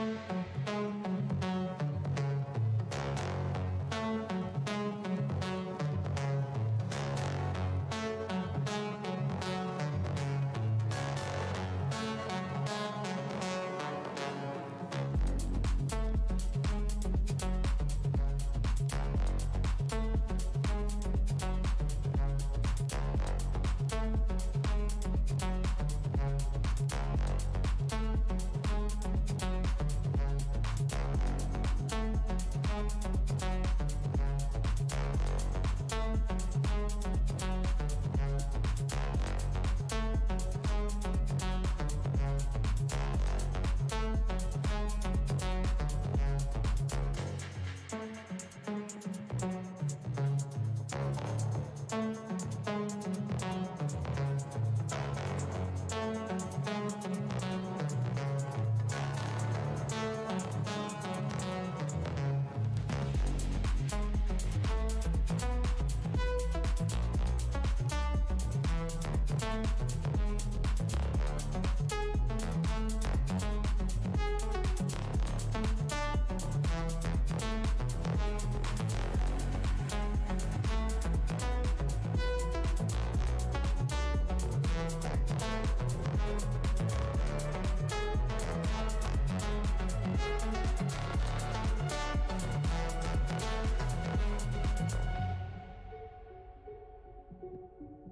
thank you Thank you.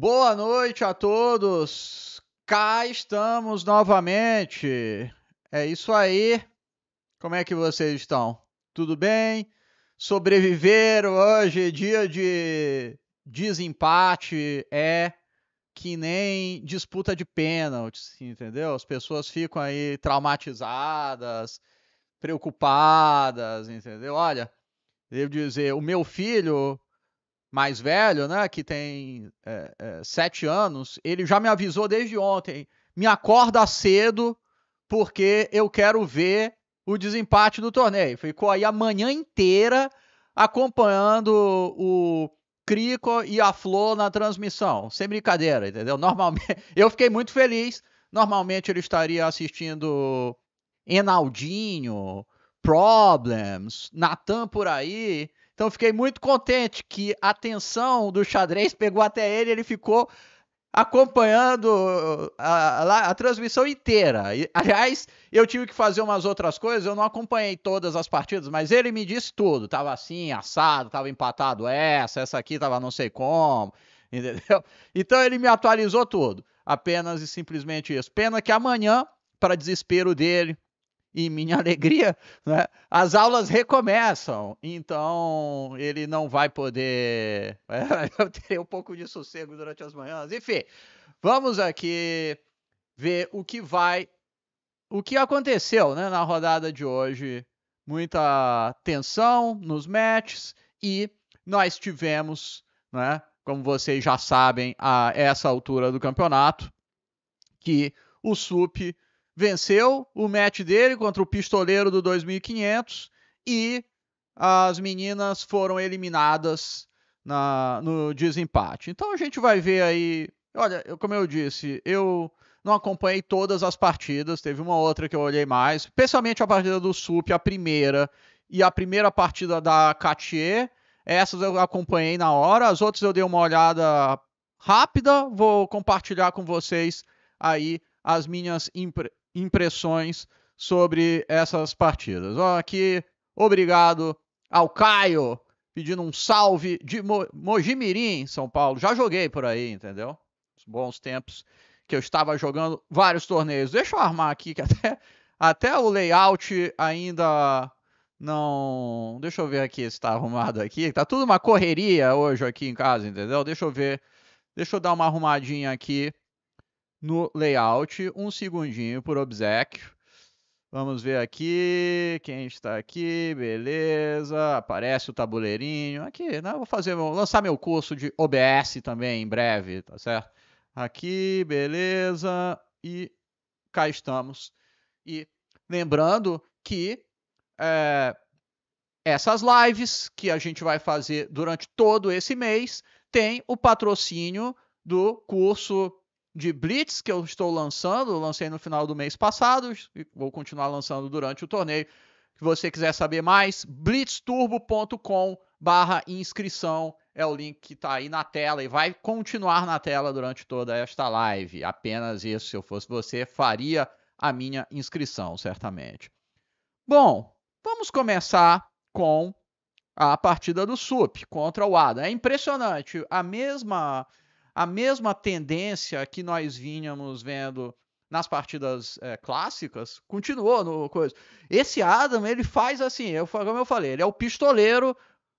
Boa noite a todos. Cá estamos novamente. É isso aí. Como é que vocês estão? Tudo bem? Sobreviveram hoje, dia de desempate é que nem disputa de pênaltis, entendeu? As pessoas ficam aí traumatizadas, preocupadas, entendeu? Olha, devo dizer, o meu filho mais velho, né, que tem é, é, sete anos, ele já me avisou desde ontem: me acorda cedo, porque eu quero ver o desempate do torneio. Ficou aí a manhã inteira acompanhando o Crico e a Flor na transmissão. Sem brincadeira, entendeu? Normalmente, eu fiquei muito feliz. Normalmente ele estaria assistindo Enaldinho, Problems, Natan por aí então fiquei muito contente que a atenção do xadrez pegou até ele, ele ficou acompanhando ah, a, a, a, transmissão inteira. E, aliás, eu tive que fazer umas outras coisas, eu não acompanhei todas as partidas, mas ele me disse tudo. Tava assim, assado, tava empatado essa, essa aqui tava não sei como, entendeu? Então ele me atualizou tudo. Apenas e simplesmente isso. Pena que amanhã, para desespero dele, e minha alegria, né, as aulas recomeçam. Então, ele não vai poder. eu terei um pouco de sossego durante as manhãs. Enfim, vamos aqui ver o que vai. O que aconteceu né, na rodada de hoje? Muita tensão nos matches e nós tivemos, né, como vocês já sabem, a essa altura do campeonato, que o SUP venceu o match dele contra o pistoleiro do 2500 e as meninas foram eliminadas na, no desempate. Então a gente vai ver aí. Olha, eu, como eu disse, eu não acompanhei todas as partidas, teve uma outra que eu olhei mais, especialmente a partida do SUP, a primeira, e a primeira partida da Catier. Essas eu acompanhei na hora, as outras eu dei uma olhada rápida. Vou compartilhar com vocês aí as minhas impressões impressões sobre essas partidas. Ó, aqui, obrigado ao Caio, pedindo um salve de Mo Mojimirim, São Paulo. Já joguei por aí, entendeu? Os bons tempos que eu estava jogando vários torneios. Deixa eu armar aqui, que até, até o layout ainda não. Deixa eu ver aqui se está arrumado aqui. Tá tudo uma correria hoje aqui em casa, entendeu? Deixa eu ver. Deixa eu dar uma arrumadinha aqui no layout. Um segundinho por obsequio. Vamos ver aqui quem está aqui, beleza. Aparece o tabuleirinho aqui, né? Vou fazer, vou lançar meu curso de OBS também em breve, tá certo? Aqui, beleza. E cá estamos. E lembrando que é, essas lives que a gente vai fazer durante todo esse mês tem o patrocínio do curso de Blitz que eu estou lançando, lancei no final do mês passado e vou continuar lançando durante o torneio. Se você quiser saber mais, blitzturbo.com barra inscrição é o link que está aí na tela e vai continuar na tela durante toda esta live. Apenas isso, se eu fosse você, faria a minha inscrição, certamente. Bom, vamos começar com a partida do SUP contra o ADA. É impressionante, a mesma a mesma tendência que nós vínhamos vendo nas partidas é, clássicas, continuou no coisa. Esse Adam, ele faz assim, eu, como eu falei, ele é o pistoleiro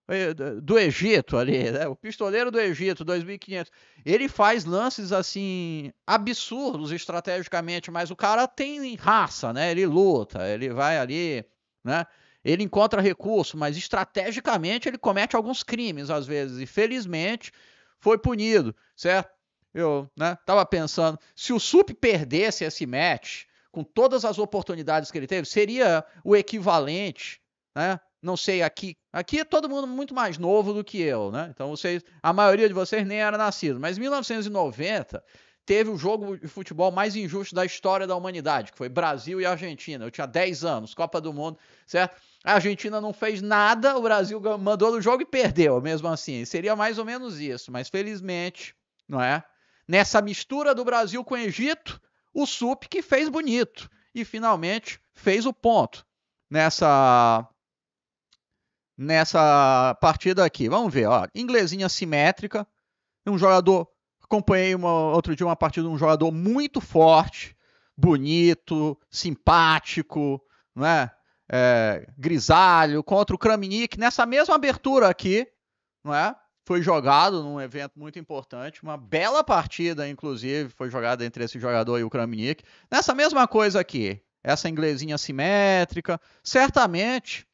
eh, do Egito ali, né? o pistoleiro do Egito, 2500. Ele faz lances assim absurdos estrategicamente, mas o cara tem raça, né? Ele luta, ele vai ali, né? Ele encontra recurso, mas estrategicamente ele comete alguns crimes às vezes. E felizmente foi punido, certo? Eu, né, tava pensando, se o Sup perdesse esse match, com todas as oportunidades que ele teve, seria o equivalente, né? Não sei aqui, aqui é todo mundo muito mais novo do que eu, né? Então vocês, a maioria de vocês nem era nascido, mas 1990 teve o jogo de futebol mais injusto da história da humanidade, que foi Brasil e Argentina. Eu tinha 10 anos, Copa do Mundo, certo? A Argentina não fez nada, o Brasil mandou no jogo e perdeu, mesmo assim. Seria mais ou menos isso, mas felizmente, não é? Nessa mistura do Brasil com o Egito, o SUP que fez bonito e finalmente fez o ponto nessa nessa partida aqui. Vamos ver, ó, inglesinha simétrica, um jogador Acompanhei uma, outro dia uma partida de um jogador muito forte, bonito, simpático, né? É, grisalho, contra o Kramnik, nessa mesma abertura aqui, não é? Foi jogado num evento muito importante, uma bela partida, inclusive, foi jogada entre esse jogador e o Kramnik. Nessa mesma coisa aqui, essa inglesinha simétrica, certamente,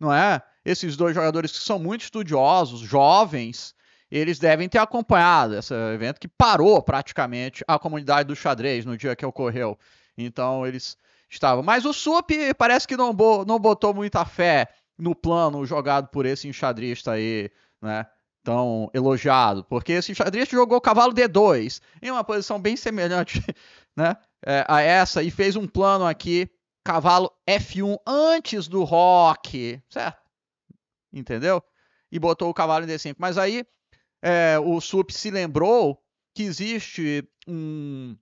não é? Esses dois jogadores que são muito estudiosos, jovens, eles devem ter acompanhado esse evento que parou praticamente a comunidade do xadrez no dia que ocorreu. Então eles estavam. Mas o SUP parece que não, não botou muita fé no plano jogado por esse enxadrista aí, né? Tão elogiado, porque esse enxadrista jogou cavalo D2 em uma posição bem semelhante né, é, a essa e fez um plano aqui, cavalo F1 antes do rock, certo? Entendeu? E botou o cavalo em D5. Mas aí é, o SUP se lembrou que existe um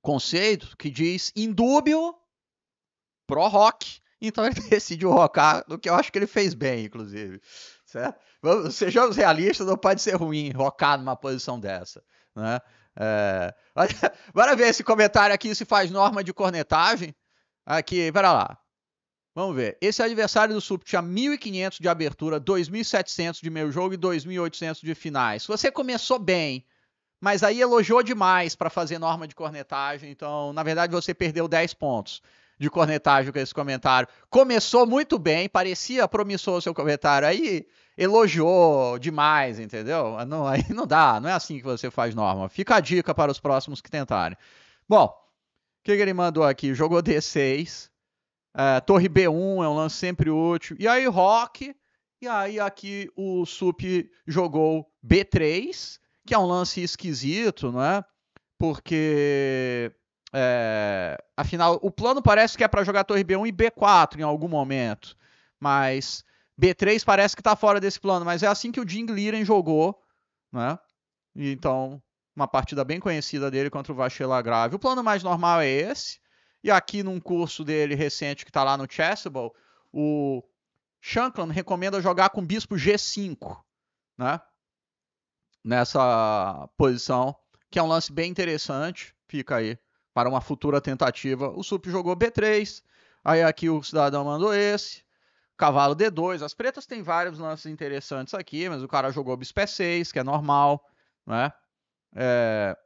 conceito que diz indúbio pro rock. Então ele decidiu rockar, do que eu acho que ele fez bem, inclusive. Certo? Sejamos realistas, não pode ser ruim rockar numa posição dessa. Né? É... Bora ver esse comentário aqui se faz norma de cornetagem. Aqui, pera lá. Vamos ver. Esse adversário do Sup tinha 1.500 de abertura, 2.700 de meio jogo e 2.800 de finais. Você começou bem, mas aí elogiou demais para fazer norma de cornetagem. Então, na verdade, você perdeu 10 pontos de cornetagem com esse comentário. Começou muito bem, parecia promissor o seu comentário. Aí elogiou demais, entendeu? Ah, não, aí não dá, não é assim que você faz norma. Fica a dica para os próximos que tentarem. Bom, o que, que ele mandou aqui? Jogou D6 é, torre B1 é um lance sempre útil. E aí, Rock. E aí, aqui o Sup jogou B3, que é um lance esquisito, não é? Porque. É, afinal, o plano parece que é para jogar torre B1 e B4 em algum momento. Mas B3 parece que está fora desse plano. Mas é assim que o Jing Liren jogou, né? Então, uma partida bem conhecida dele contra o Vachela Grave. O plano mais normal é esse. E aqui num curso dele recente que está lá no Chessable, o Shanklin recomenda jogar com bispo G5, né? Nessa posição, que é um lance bem interessante, fica aí para uma futura tentativa. O sup jogou B3, aí aqui o cidadão mandou esse, cavalo D2. As pretas têm vários lances interessantes aqui, mas o cara jogou bispo E6, que é normal, né? É,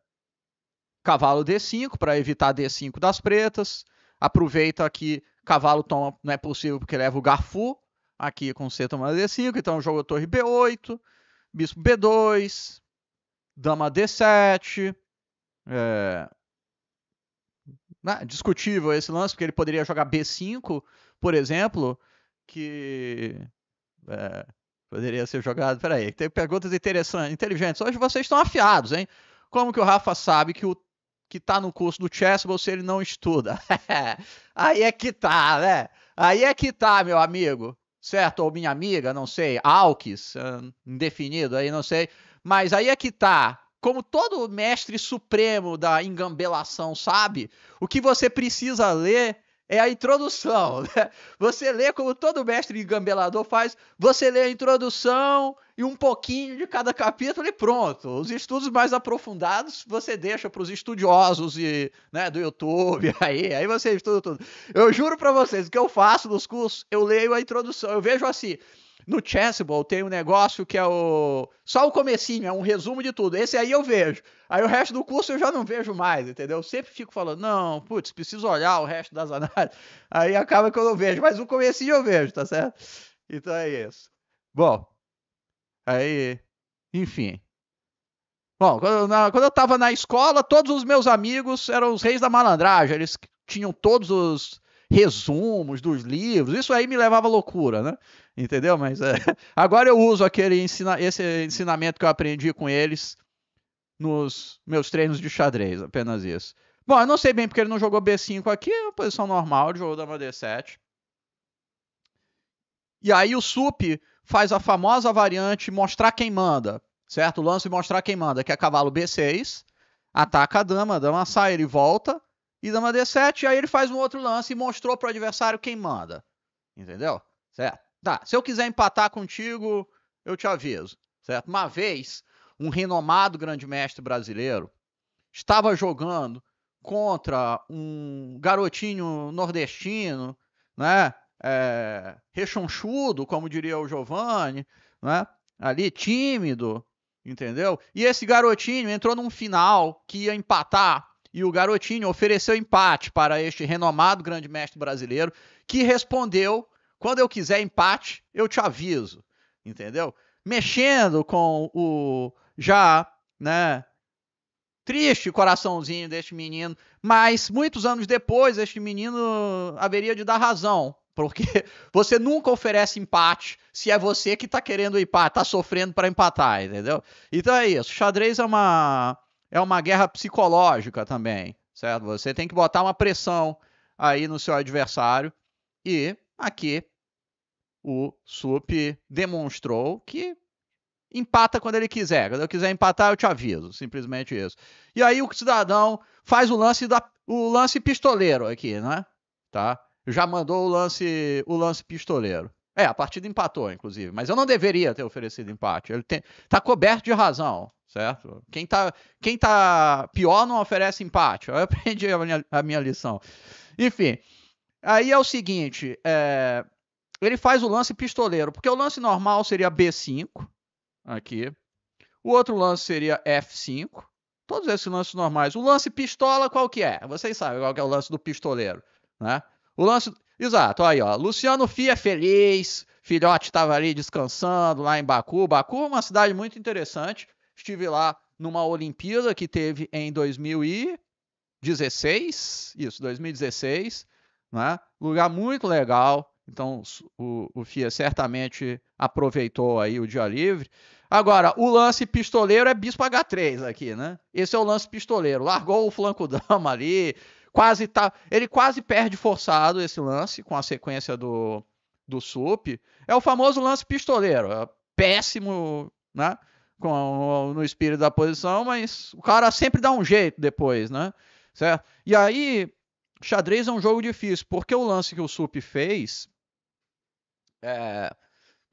cavalo D5 para evitar D5 das pretas. Aproveita que cavalo toma, não é possível porque leva o garfu. Aqui com C toma D5, então joga é torre B8, bispo B2, dama D7. É... Ah, discutível esse lance, porque ele poderia jogar B5, por exemplo, que é... poderia ser jogado. Peraí, tem perguntas interessantes, inteligentes. Hoje vocês estão afiados, hein? Como que o Rafa sabe que o que tá no curso do Chessable se ele não estuda. Aí é que tá, né? Aí é que tá, meu amigo. Certo? Ou minha amiga, não sei. Alques, ah, indefinido aí, não sei. Mas aí é que tá. Como todo mestre supremo da engambelação sabe, o que você precisa ler é a introdução. Né? Você lê, como todo mestre gambelador faz, você lê a introdução e um pouquinho de cada capítulo e pronto. Os estudos mais aprofundados você deixa para os estudiosos e, né, do YouTube, aí, aí você estuda tudo. Eu juro para vocês, o que eu faço nos cursos, eu leio a introdução, eu vejo assim, no Chess tem um negócio que é o. Só o comecinho, é um resumo de tudo. Esse aí eu vejo. Aí o resto do curso eu já não vejo mais, entendeu? Eu sempre fico falando, não, putz, preciso olhar o resto das análises. Aí acaba que eu não vejo, mas o comecinho eu vejo, tá certo? Então é isso. Bom, aí, enfim. Bom, quando, na, quando eu tava na escola, todos os meus amigos eram os reis da malandragem. Eles tinham todos os resumos dos livros. Isso aí me levava à loucura, né? Entendeu? Mas é... agora eu uso aquele ensina... esse ensinamento que eu aprendi com eles nos meus treinos de xadrez, apenas isso. Bom, eu não sei bem porque ele não jogou B5 aqui, é uma posição normal, ele jogou dama D7. E aí o Sup faz a famosa variante mostrar quem manda, certo? O lance mostrar quem manda, que é cavalo B6, ataca a dama, a dama sai, ele volta, e dama D7, aí ele faz um outro lance e mostrou pro adversário quem manda. Entendeu? Certo? Tá, se eu quiser empatar contigo, eu te aviso. Certo? Uma vez, um renomado grande mestre brasileiro estava jogando contra um garotinho nordestino, né? É, rechonchudo, como diria o Giovanni, né? Ali, tímido, entendeu? E esse garotinho entrou num final que ia empatar e o Garotinho ofereceu empate para este renomado grande mestre brasileiro, que respondeu: quando eu quiser empate, eu te aviso. Entendeu? Mexendo com o já, né? Triste coraçãozinho deste menino, mas muitos anos depois, este menino haveria de dar razão porque você nunca oferece empate se é você que está querendo empate, está sofrendo para empatar, entendeu? Então é isso. Xadrez é uma, é uma guerra psicológica também, certo? Você tem que botar uma pressão aí no seu adversário e aqui o Sup demonstrou que empata quando ele quiser. Quando eu quiser empatar, eu te aviso. Simplesmente isso. E aí o cidadão faz o lance da o lance pistoleiro aqui, né? Tá? Já mandou o lance o lance pistoleiro. É, a partida empatou, inclusive. Mas eu não deveria ter oferecido empate. Ele tem, tá coberto de razão, certo? Quem tá, quem tá pior não oferece empate. Eu aprendi a minha, a minha lição. Enfim, aí é o seguinte: é, ele faz o lance pistoleiro, porque o lance normal seria B5, aqui. O outro lance seria F5. Todos esses lances normais. O lance pistola, qual que é? Vocês sabem qual que é o lance do pistoleiro, né? O lance Exato, aí, ó. Luciano Fia é feliz, filhote estava ali descansando lá em Baku. Baku é uma cidade muito interessante. Estive lá numa Olimpíada que teve em 2016. Isso, 2016. Né? Lugar muito legal. Então o, o Fia certamente aproveitou aí o dia livre. Agora, o lance pistoleiro é bispo H3 aqui, né? Esse é o lance pistoleiro. Largou o flanco dama ali, quase tá. Ele quase perde forçado esse lance com a sequência do, do SUP. É o famoso lance pistoleiro. É péssimo, né? Com, no espírito da posição, mas o cara sempre dá um jeito depois, né? Certo? E aí, xadrez é um jogo difícil, porque o lance que o SUP fez. É,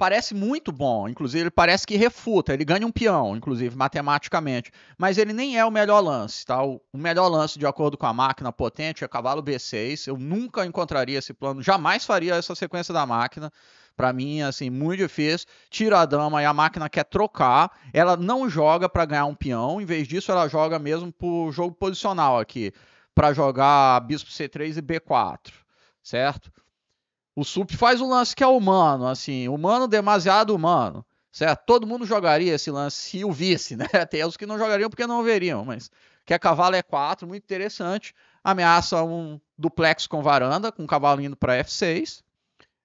parece muito bom, inclusive ele parece que refuta, ele ganha um peão, inclusive matematicamente, mas ele nem é o melhor lance, tá? O melhor lance de acordo com a máquina potente é cavalo B6. Eu nunca encontraria esse plano, jamais faria essa sequência da máquina. Para mim, assim, muito difícil. Tira a dama e a máquina quer trocar. Ela não joga para ganhar um peão, em vez disso ela joga mesmo por jogo posicional aqui, para jogar bispo C3 e B4, certo? O Sup faz um lance que é humano, assim, humano demasiado humano, certo? Todo mundo jogaria esse lance se o visse, né? Tem os que não jogariam porque não veriam, mas que é cavalo é 4, muito interessante. Ameaça um duplex com varanda, com um cavalo indo para F6.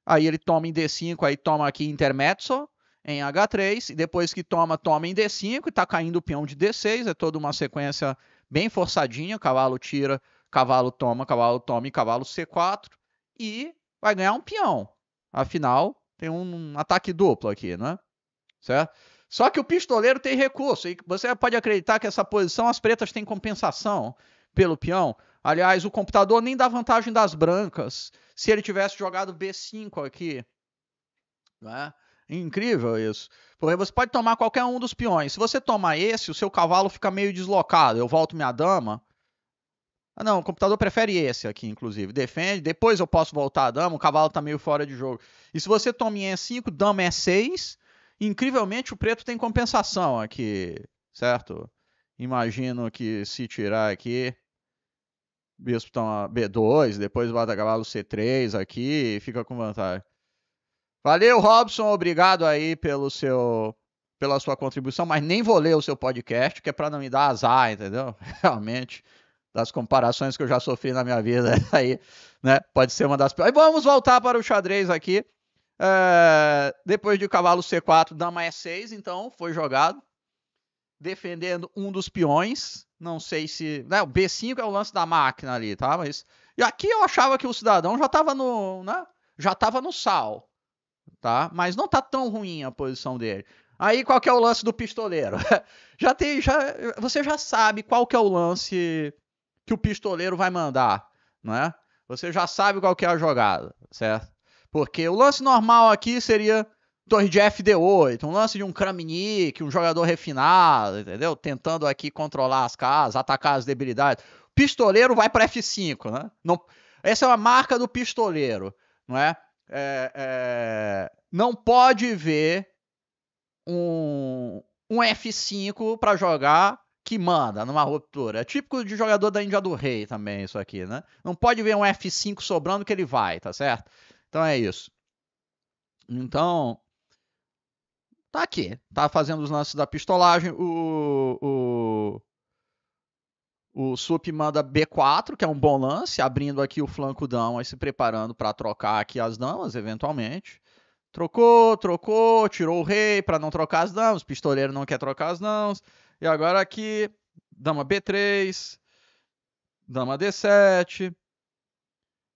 Aí ele toma em D5, aí toma aqui intermezzo em H3, e depois que toma, toma em D5 e tá caindo o peão de D6, é toda uma sequência bem forçadinha, cavalo tira, cavalo toma, cavalo toma e cavalo C4. E vai ganhar um peão. Afinal, tem um, ataque duplo aqui, né? Certo? Só que o pistoleiro tem recurso, e você pode acreditar que essa posição as pretas têm compensação pelo peão. Aliás, o computador nem dá vantagem das brancas se ele tivesse jogado B5 aqui. Né? Incrível isso. Porque você pode tomar qualquer um dos peões. Se você tomar esse, o seu cavalo fica meio deslocado. Eu volto minha dama ah, não, o computador prefere esse aqui, inclusive. Defende, depois eu posso voltar a dama, o cavalo tá meio fora de jogo. E se você toma em E5, dama E6, incrivelmente o preto tem compensação aqui, certo? Imagino que se tirar aqui, bispo toma B2, depois bota cavalo C3 aqui e fica com vantagem. Valeu, Robson, obrigado aí pelo seu pela sua contribuição, mas nem vou ler o seu podcast, que é para não me dar azar, entendeu? Realmente das comparações que eu já sofri na minha vida. Aí, né? Pode ser uma das piores. Vamos voltar para o xadrez aqui. É, depois de cavalo C4, dama E6, então foi jogado. Defendendo um dos peões. Não sei se. Né, o B5 é o lance da máquina ali, tá? Mas. E aqui eu achava que o cidadão já estava no. Né, já estava no sal. tá? Mas não tá tão ruim a posição dele. Aí qual que é o lance do pistoleiro? já tem. Já, você já sabe qual que é o lance que o pistoleiro vai mandar, né? Você já sabe qual é a jogada, certo? Porque o lance normal aqui seria torre de FD8, um lance de um Kramnik, um jogador refinado, entendeu? Tentando aqui controlar as casas, atacar as debilidades. O pistoleiro vai para F5, né? Não, essa é uma marca do pistoleiro, não é? é, é não pode ver um, um F5 para jogar que manda numa ruptura. É típico de jogador da Índia do Rei também, isso aqui, né? Não pode ver um F5 sobrando que ele vai, tá certo? Então é isso. Então. Tá aqui. Tá fazendo os lances da pistolagem. O. O, o Sup manda B4, que é um bom lance, abrindo aqui o flanco dama e se preparando para trocar aqui as damas, eventualmente. Trocou, trocou, tirou o rei para não trocar as damas. O pistoleiro não quer trocar as damas. E agora aqui, dama B3, dama D7.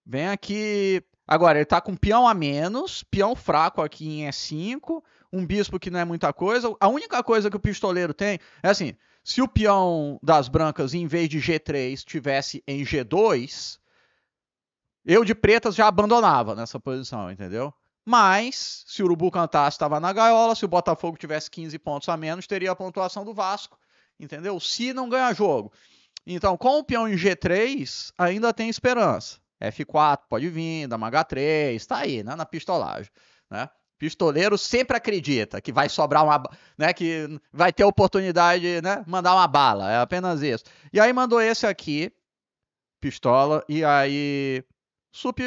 Vem aqui. Agora, ele está com peão a menos, peão fraco aqui em E5, um bispo que não é muita coisa. A única coisa que o pistoleiro tem é assim, se o peão das brancas, em vez de G3, tivesse em G2, eu de pretas já abandonava nessa posição, entendeu? Mas, se o Urubu cantasse, estava na gaiola. Se o Botafogo tivesse 15 pontos a menos, teria a pontuação do Vasco. Entendeu? Se não ganhar jogo. Então, com o peão em G3, ainda tem esperança. F4 pode vir, Dama H3, está aí, né? Na pistolagem, né? Pistoleiro sempre acredita que vai sobrar uma, né, que vai ter oportunidade, né, mandar uma bala, é apenas isso. E aí mandou esse aqui, pistola, e aí sup,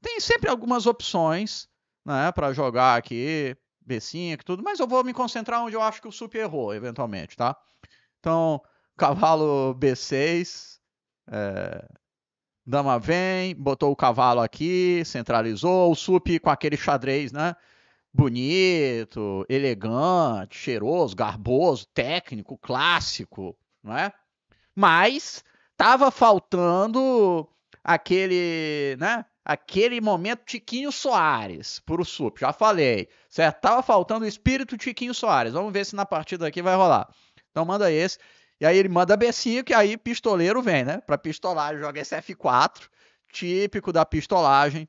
tem sempre algumas opções né, para jogar aqui B5 tudo, mas eu vou me concentrar onde eu acho que o sup errou, eventualmente, tá? Então, cavalo B6, é, eh, dama vem, botou o cavalo aqui, centralizou, o sup com aquele xadrez, né? Bonito, elegante, cheiroso, garboso, técnico, clássico, não é? Mas tava faltando aquele, né? aquele momento Tiquinho Soares pro SUP. Já falei, certo? Tava faltando o espírito Tiquinho Soares. Vamos ver se na partida aqui vai rolar. Então manda esse. E aí ele manda B5 que aí pistoleiro vem, né? Pra pistolar, joga esse F4, típico da pistolagem,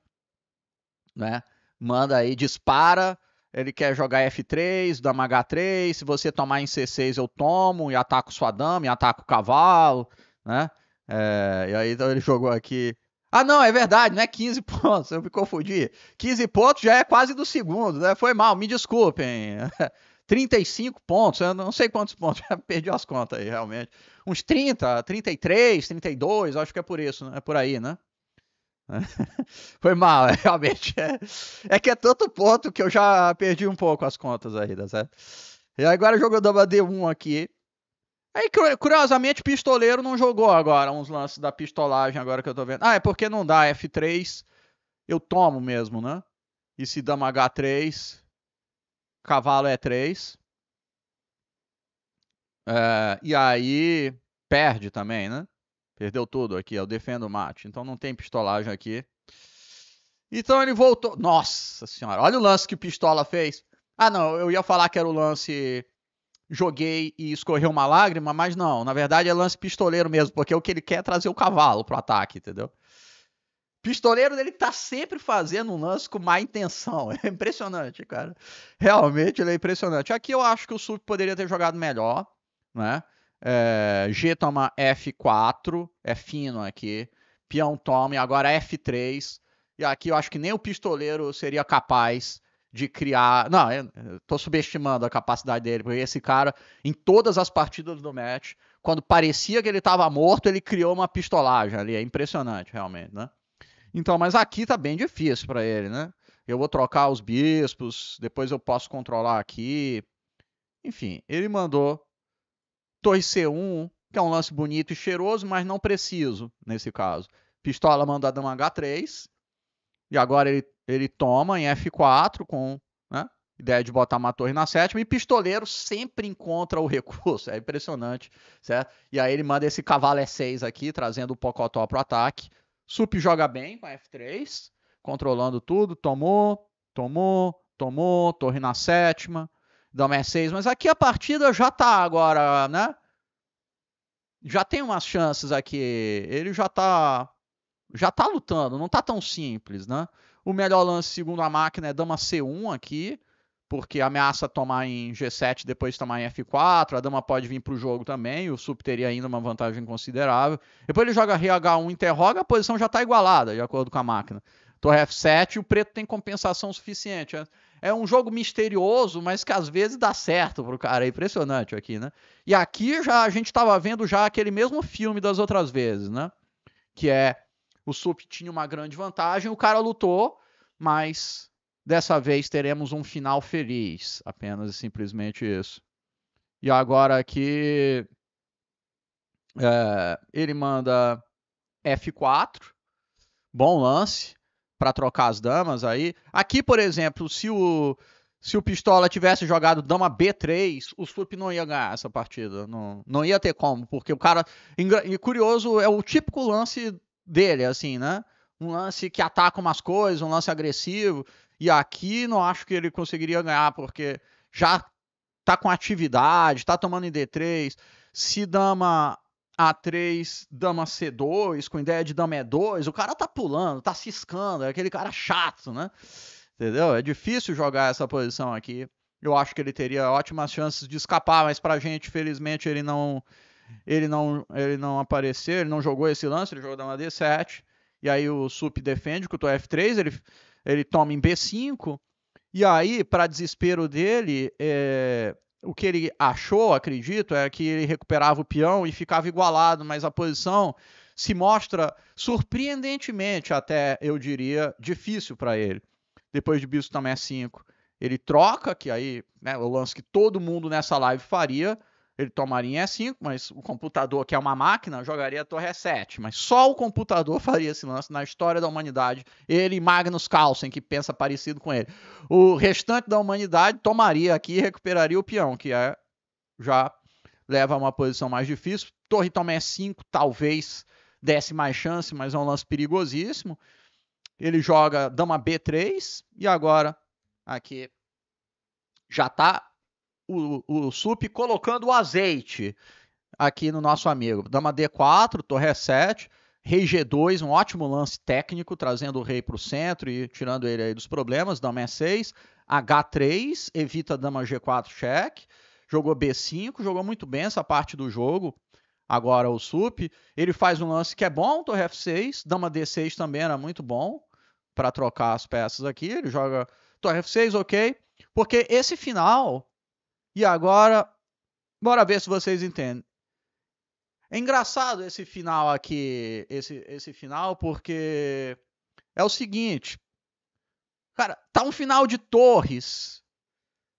né? Manda aí, dispara, ele quer jogar F3, dama H3, se você tomar em C6 eu tomo e ataco sua dama e ataco o cavalo, né? É, e aí então ele jogou aqui ah, não, é verdade, não é 15 pontos, eu me confundi. 15 pontos já é quase do segundo, né? Foi mal, me desculpem. 35 pontos, eu não sei quantos pontos, já perdi as contas aí, realmente. Uns 30, 33, 32, acho que é por isso, né? É por aí, né? Foi mal, é, realmente. É, é, que é tanto ponto que eu já perdi um pouco as contas aí, tá certo? E agora o jogo da é D1 aqui. Aí, curiosamente, pistoleiro não jogou agora uns lances da pistolagem, agora que eu tô vendo. Ah, é porque não dá é F3. Eu tomo mesmo, né? E se dama H3, cavalo E3. É, é, e aí, perde também, né? Perdeu tudo aqui. Eu defendo o mate. Então não tem pistolagem aqui. Então ele voltou. Nossa senhora, olha o lance que o pistola fez. Ah, não, eu ia falar que era o lance joguei e escorreu uma lágrima, mas não, na verdade é lance pistoleiro mesmo, porque é o que ele quer é trazer o cavalo pro ataque, entendeu? Pistoleiro dele tá sempre fazendo um lance com má intenção. É impressionante, cara. Realmente ele é impressionante. Aqui eu acho que o Sup poderia ter jogado melhor, né? É, G toma F4, é fino aqui. Peão toma e agora F3. E aqui eu acho que nem o pistoleiro seria capaz de criar. Não, estou subestimando a capacidade dele, porque esse cara, em todas as partidas do match, quando parecia que ele estava morto, ele criou uma pistolagem ali. É impressionante, realmente, né? Então, mas aqui tá bem difícil para ele, né? Eu vou trocar os bispos, depois eu posso controlar aqui. Enfim, ele mandou torre c 1 que é um lance bonito e cheiroso, mas não preciso nesse caso. Pistola mandada dama H3. E agora ele ele toma em F4 com né, ideia de botar uma torre na sétima e pistoleiro sempre encontra o recurso, é impressionante, certo? E aí ele manda esse cavalo E6 aqui, trazendo o Pocotó o ataque. Sup joga bem com F3, controlando tudo, tomou, tomou, tomou, torre na sétima, dama E6, mas aqui a partida já tá agora, né? Já tem umas chances aqui, ele já tá já tá lutando, não tá tão simples, né? O melhor lance segundo a máquina é dama C1 aqui, porque ameaça tomar em G7 depois tomar em F4. A dama pode vir para o jogo também. O sup teria ainda uma vantagem considerável. Depois ele joga Rei H1, interroga. A posição já está igualada, de acordo com a máquina. Torre F7 o preto tem compensação suficiente. É, é um jogo misterioso, mas que às vezes dá certo pro cara. É impressionante aqui, né? E aqui já a gente estava vendo já aquele mesmo filme das outras vezes, né? Que é o Sup tinha uma grande vantagem, o cara lutou, mas dessa vez teremos um final feliz. Apenas e simplesmente isso. E agora aqui. É, ele manda F4. Bom lance para trocar as damas aí. Aqui, por exemplo, se o, se o Pistola tivesse jogado dama B3, o Sup não ia ganhar essa partida. Não, não ia ter como, porque o cara. E curioso, é o típico lance dele, assim, né? Um lance que ataca umas coisas, um lance agressivo. E aqui não acho que ele conseguiria ganhar, porque já tá com atividade, tá tomando em D3. Se dama a3, dama C2, com ideia de dama E2, o cara tá pulando, tá ciscando, é aquele cara chato, né? Entendeu? É difícil jogar essa posição aqui. Eu acho que ele teria ótimas chances de escapar, mas pra gente, felizmente, ele não ele não, ele não apareceu, ele não jogou esse lance, ele jogou da D7, e aí o Sup defende com o F3, ele, ele toma em B5, e aí, para desespero dele, é, o que ele achou, acredito, é que ele recuperava o peão e ficava igualado, mas a posição se mostra surpreendentemente, até eu diria, difícil para ele. Depois de bispo também é 5. Ele troca, que aí né, é o lance que todo mundo nessa live faria, ele tomaria em E5, mas o computador, que é uma máquina, jogaria a torre E7. Mas só o computador faria esse lance na história da humanidade. Ele e Magnus Carlsen, que pensa parecido com ele. O restante da humanidade tomaria aqui e recuperaria o peão, que é já leva a uma posição mais difícil. Torre toma E5, talvez desse mais chance, mas é um lance perigosíssimo. Ele joga dama B3 e agora aqui já está o, o SUP colocando o azeite aqui no nosso amigo. Dama D4, Torre 7, Rei G2, um ótimo lance técnico, trazendo o rei para o centro e tirando ele aí dos problemas. Dama E6, H3, evita Dama G4 cheque. Jogou B5, jogou muito bem essa parte do jogo. Agora o SUP, ele faz um lance que é bom, Torre F6, Dama D6 também era muito bom para trocar as peças aqui. Ele joga Torre F6, ok. Porque esse final e agora, bora ver se vocês entendem. É engraçado esse final aqui, esse, esse final, porque é o seguinte. Cara, tá um final de torres.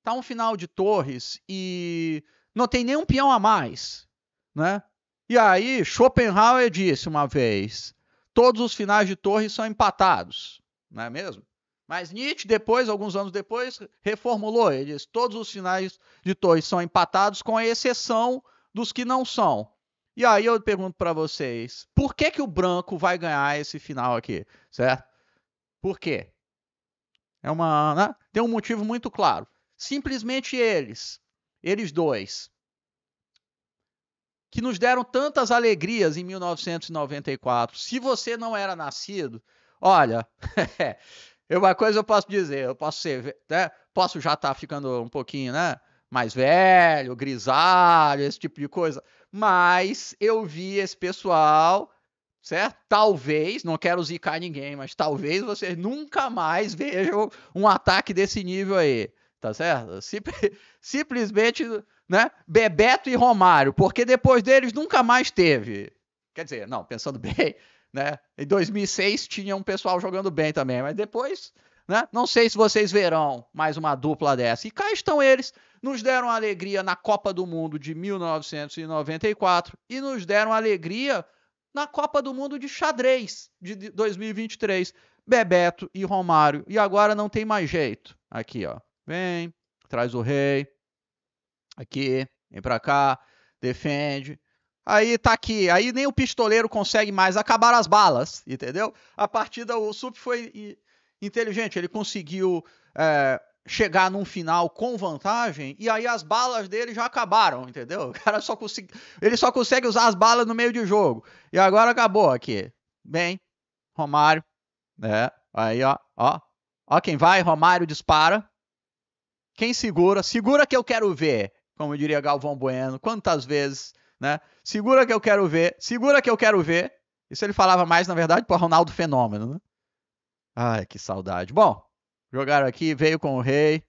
Tá um final de torres e não tem nenhum peão a mais, né? E aí, Schopenhauer disse uma vez: todos os finais de torres são empatados, não é mesmo? Mas Nietzsche, depois, alguns anos depois, reformulou. Ele disse: todos os finais de Torres são empatados, com a exceção dos que não são. E aí eu pergunto para vocês: por que, que o branco vai ganhar esse final aqui? Certo? Por quê? É uma, né? Tem um motivo muito claro. Simplesmente eles, eles dois, que nos deram tantas alegrias em 1994. Se você não era nascido, olha. Uma coisa eu posso dizer, eu posso ser, né? Posso já estar tá ficando um pouquinho, né? Mais velho, grisalho, esse tipo de coisa. Mas eu vi esse pessoal, certo? Talvez, não quero zicar ninguém, mas talvez vocês nunca mais vejam um ataque desse nível aí, tá certo? simplesmente, né? Bebeto e Romário, porque depois deles nunca mais teve. Quer dizer, não, pensando bem, né? Em 2006 tinha um pessoal jogando bem também, mas depois, né? Não sei se vocês verão mais uma dupla dessa. E cá estão eles, nos deram alegria na Copa do Mundo de 1994 e nos deram alegria na Copa do Mundo de xadrez de 2023. Bebeto e Romário. E agora não tem mais jeito. Aqui, ó. Vem, traz o rei. Aqui, vem pra cá, defende, Aí tá aqui, aí nem o pistoleiro consegue mais acabar as balas, entendeu? A partida, o Sup foi inteligente, ele conseguiu é, chegar num final com vantagem e aí as balas dele já acabaram, entendeu? O cara só ele só consegue usar as balas no meio de jogo. E agora acabou aqui. Bem, Romário, né? Aí ó, ó, ó quem vai, Romário dispara. Quem segura? Segura que eu quero ver, como diria Galvão Bueno. Quantas vezes né? Segura que eu quero ver, segura que eu quero ver. Isso ele falava mais, na verdade, para Ronaldo Fenômeno, né? Ai, que saudade. Bom, jogaram aqui, veio com o rei.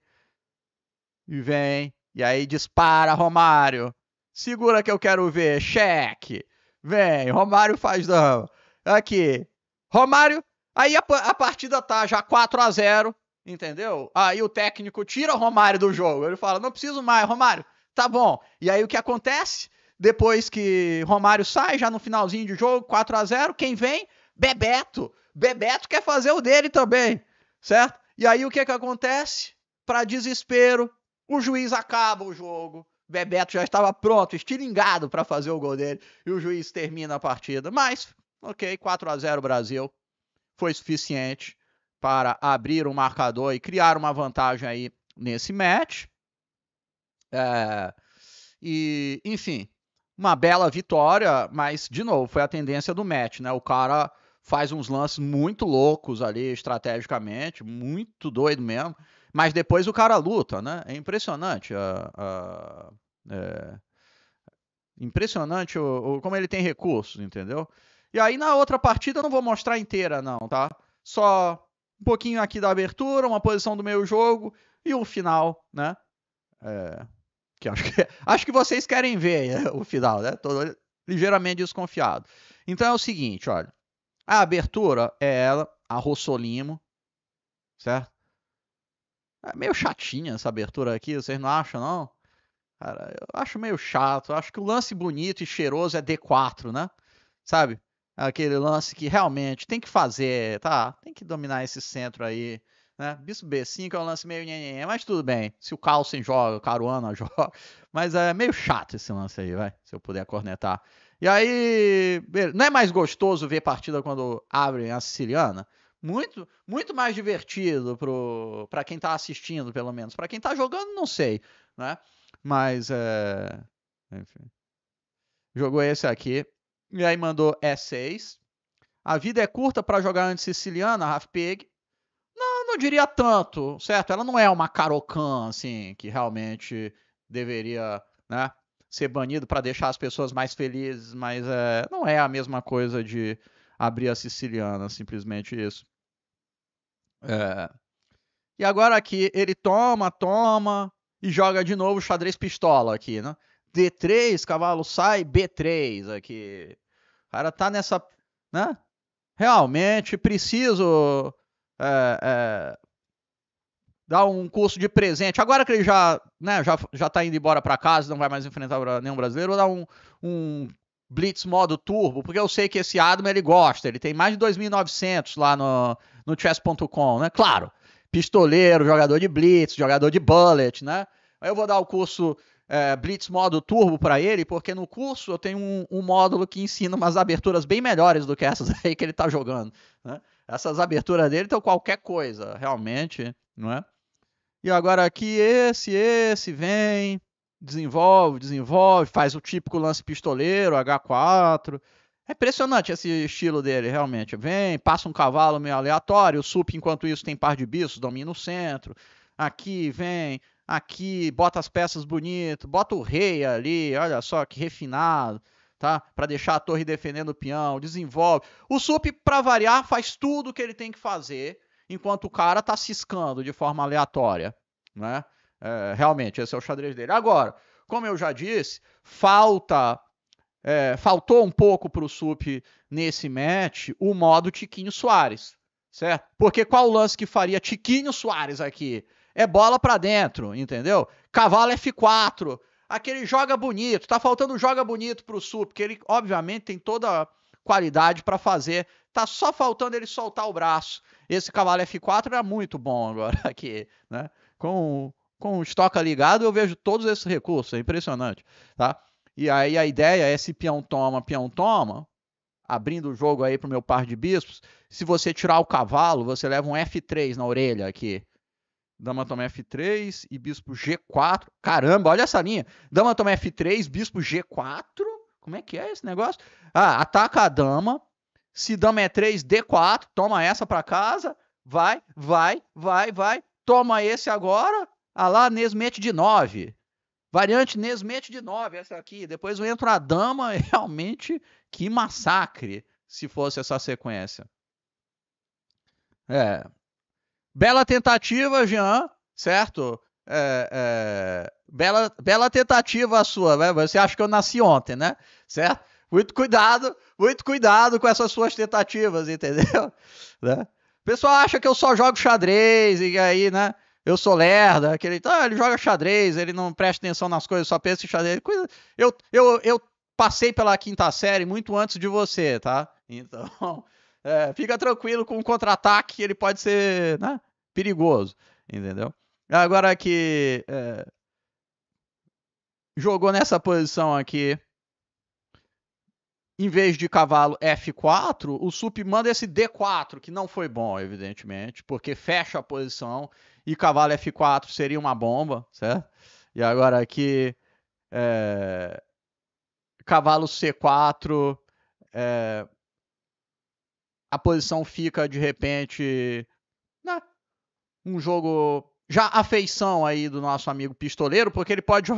E vem. E aí dispara, Romário. Segura que eu quero ver. Cheque. Vem, Romário faz não. Aqui. Romário. Aí a, a partida tá já 4 a 0 entendeu? Aí o técnico tira o Romário do jogo. Ele fala: não preciso mais, Romário. Tá bom. E aí o que acontece? Depois que Romário sai, já no finalzinho de jogo, 4 a 0 quem vem? Bebeto. Bebeto quer fazer o dele também, certo? E aí o que, que acontece? Para desespero, o juiz acaba o jogo. Bebeto já estava pronto, estilingado para fazer o gol dele. E o juiz termina a partida. Mas, ok, 4 a 0 Brasil. Foi suficiente para abrir o marcador e criar uma vantagem aí nesse match. É, e, enfim, uma bela vitória, mas, de novo, foi a tendência do match, né? O cara faz uns lances muito loucos ali, estrategicamente, muito doido mesmo, mas depois o cara luta, né? É impressionante a... Ah, a ah, é... Impressionante o, o, como ele tem recursos, entendeu? E aí na outra partida eu não vou mostrar inteira, não, tá? Só um pouquinho aqui da abertura, uma posição do meio jogo e o final, né? É, que acho, que acho que vocês querem ver né, o final, né? Tô ligeiramente desconfiado. Então é o seguinte, olha. A abertura é ela, a Rossolimo, certo? É meio chatinha essa abertura aqui, vocês não acham, não? Cara, eu acho meio chato. acho que o lance bonito e cheiroso é D4, né? Sabe? Aquele lance que realmente tem que fazer, tá? Tem que dominar esse centro aí. Né? Bispo B5 é um lance meio. Mas tudo bem. Se o Carlsen joga, o Caruana joga. Mas é meio chato esse lance aí, vai. Se eu puder cornetar. E aí. Não é mais gostoso ver partida quando abrem a siciliana? Muito, muito mais divertido para quem está assistindo, pelo menos. Para quem está jogando, não sei. Né? Mas. É... Enfim. Jogou esse aqui. E aí mandou E6. A vida é curta para jogar antes siciliana Half Pig não diria tanto, certo? Ela não é uma carocan assim, que realmente deveria, né? Ser banido para deixar as pessoas mais felizes, mas é, não é a mesma coisa de abrir a siciliana, simplesmente isso. É. E agora aqui, ele toma, toma e joga de novo xadrez pistola aqui, né? D3, cavalo sai, B3 aqui. O cara tá nessa, né? Realmente preciso é, é, dar um curso de presente. Agora que ele já, né, já, já tá indo embora para casa, não vai mais enfrentar nenhum brasileiro, vou dar um, um Blitz modo turbo, porque eu sei que esse Adam ele gosta, ele tem mais de 2.900 lá no, no chess.com, né? Claro, pistoleiro, jogador de Blitz, jogador de Bullet, né? Aí eu vou dar o curso é, Blitz modo turbo para ele, porque no curso eu tenho um, um módulo que ensina umas aberturas bem melhores do que essas aí que ele tá jogando, né? Essas aberturas dele estão qualquer coisa, realmente, não é? E agora aqui, esse, esse, vem, desenvolve, desenvolve, faz o típico lance pistoleiro, H4. É impressionante esse estilo dele, realmente. Vem, passa um cavalo meio aleatório, o sup, enquanto isso, tem par de bichos, domina o centro. Aqui, vem, aqui, bota as peças bonito, bota o rei ali, olha só que refinado tá? Para deixar a torre defendendo o peão, desenvolve. O Sup, para variar, faz tudo o que ele tem que fazer, enquanto o cara tá ciscando de forma aleatória, né? É, realmente, esse é o xadrez dele. Agora, como eu já disse, falta é, faltou um pouco para o Sup nesse match o modo Tiquinho Soares, certo? Porque qual o lance que faria Tiquinho Soares aqui? É bola para dentro, entendeu? Cavalo F4, aquele joga bonito. Tá faltando joga bonito pro Sul, porque ele, obviamente, tem toda a qualidade para fazer. Tá só faltando ele soltar o braço. Esse cavalo F4 era é muito bom agora aqui, né? Com, com o estoque ligado, eu vejo todos esses recursos. É impressionante, tá? E aí a ideia é se peão toma, peão toma, abrindo o jogo aí pro meu par de bispos, se você tirar o cavalo, você leva um F3 na orelha aqui, Dama toma F3 e bispo G4. Caramba, olha essa linha. Dama toma F3, bispo G4. Como é que é esse negócio? Ah, ataca a dama. Se dama é 3, D4, toma essa para casa. Vai, vai, vai, vai. Toma esse agora. Ah lá, Nesmete de 9. Variante Nesmete de 9, essa aqui. Depois entra a dama. Realmente, que massacre se fosse essa sequência. É, Bela tentativa, Jean, certo? É, é, bela, bela tentativa a sua, né? Você acha que eu nasci ontem, né? Certo? Muito cuidado, muito cuidado com essas suas tentativas, entendeu? Né? O pessoal acha que eu só jogo xadrez e aí, né? Eu sou lerda, aquele. Ah, ele joga xadrez, ele não presta atenção nas coisas, só pensa em xadrez. Eu, eu, eu passei pela quinta série muito antes de você, tá? Então, é, fica tranquilo com o contra-ataque, ele pode ser né, perigoso, entendeu? Agora que é, jogou nessa posição aqui, em vez de cavalo F4, o Sup manda esse D4, que não foi bom, evidentemente, porque fecha a posição e cavalo F4 seria uma bomba, certo? E agora aqui, é, cavalo C4, é, a posição fica de repente. Né, um jogo. Já afeição aí do nosso amigo pistoleiro, porque ele pode.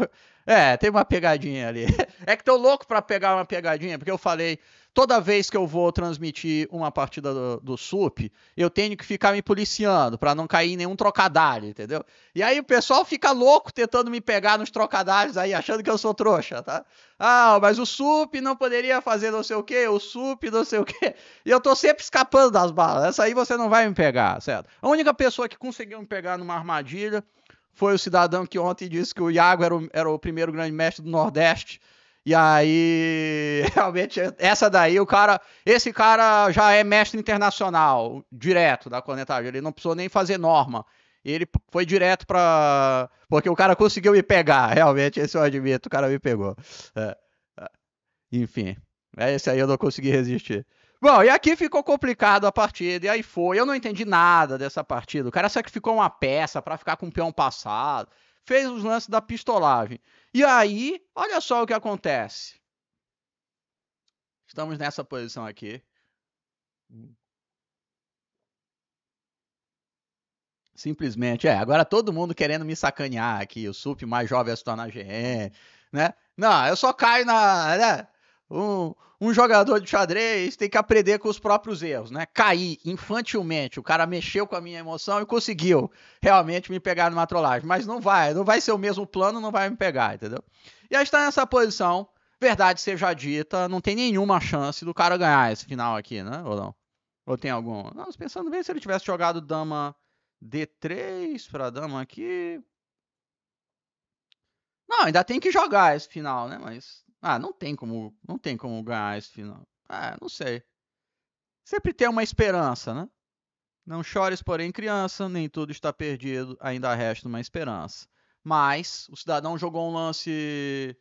É, tem uma pegadinha ali. É que tô louco para pegar uma pegadinha, porque eu falei toda vez que eu vou transmitir uma partida do, do SUP, eu tenho que ficar me policiando para não cair em nenhum trocadilho, entendeu? E aí o pessoal fica louco tentando me pegar nos trocadilhos aí, achando que eu sou trouxa, tá? Ah, mas o SUP não poderia fazer não sei o quê, o SUP não sei o quê. E eu tô sempre escapando das balas. Essa aí você não vai me pegar, certo? A única pessoa que conseguiu me pegar numa armadilha foi o cidadão que ontem disse que o Iago era o, era o primeiro grande mestre do Nordeste e aí, realmente, essa daí, o cara, esse cara já é mestre internacional, direto da conectagem Ele não precisou nem fazer norma. Ele foi direto para. Porque o cara conseguiu me pegar, realmente, esse eu admito, o cara me pegou. É. é. Enfim, é esse aí eu não consegui resistir. Bom, e aqui ficou complicado a partida, e aí foi. Eu não entendi nada dessa partida. O cara sacrificou uma peça para ficar com o peão passado, fez os lances da pistolagem. E aí, olha só o que acontece. Estamos nessa posição aqui. Simplesmente, é, agora todo mundo querendo me sacanear aqui, o SUP mais jovem a se tornar né? Não, eu só caio na, né? Um, um, jogador de xadrez tem que aprender com os próprios erros, né? Cair infantilmente, o cara mexeu com a minha emoção e conseguiu realmente me pegar numa trollagem. Mas não vai, não vai ser o mesmo plano, não vai me pegar, entendeu? E aí está nessa posição, verdade seja dita, não tem nenhuma chance do cara ganhar esse final aqui, né? Ou não? Ou tem algum? Não, pensando bem, se ele tivesse jogado dama D3 para dama aqui. Não, ainda tem que jogar esse final, né? Mas ah, não tem como, não tem como ganhar esse final. Ah, não sei. Sempre tem uma esperança, né? Não chores, porém, criança, nem tudo está perdido, ainda resta uma esperança. Mas o cidadão jogou um lance.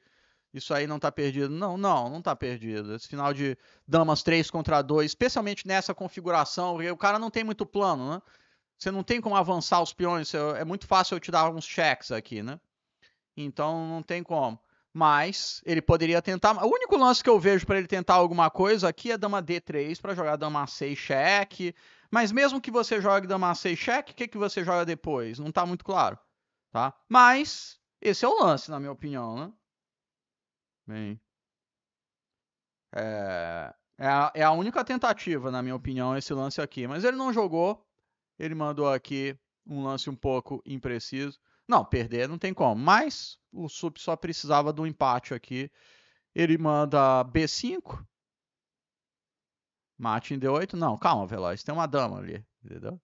Isso aí não tá perdido. Não, não, não tá perdido. Esse final de damas 3 contra 2, especialmente nessa configuração, o cara não tem muito plano, né? Você não tem como avançar os peões, é, é muito fácil eu te dar uns cheques aqui, né? Então não tem como mas ele poderia tentar. O único lance que eu vejo para ele tentar alguma coisa aqui é dama D3 para jogar dama 6 cheque. Mas mesmo que você jogue dama 6 cheque, o que, que você joga depois? Não está muito claro, tá? Mas esse é o lance, na minha opinião, né? Bem. É, é a, é a única tentativa, na minha opinião, esse lance aqui. Mas ele não jogou. Ele mandou aqui um lance um pouco impreciso. Não, perder não tem como, mas o Sup só precisava do empate aqui. Ele manda B5. Mate em D8. Não, calma, Veloz. Tem uma dama ali. Entendeu?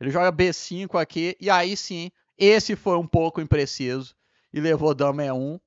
Ele joga B5 aqui. E aí sim, esse foi um pouco impreciso. E levou dama E1.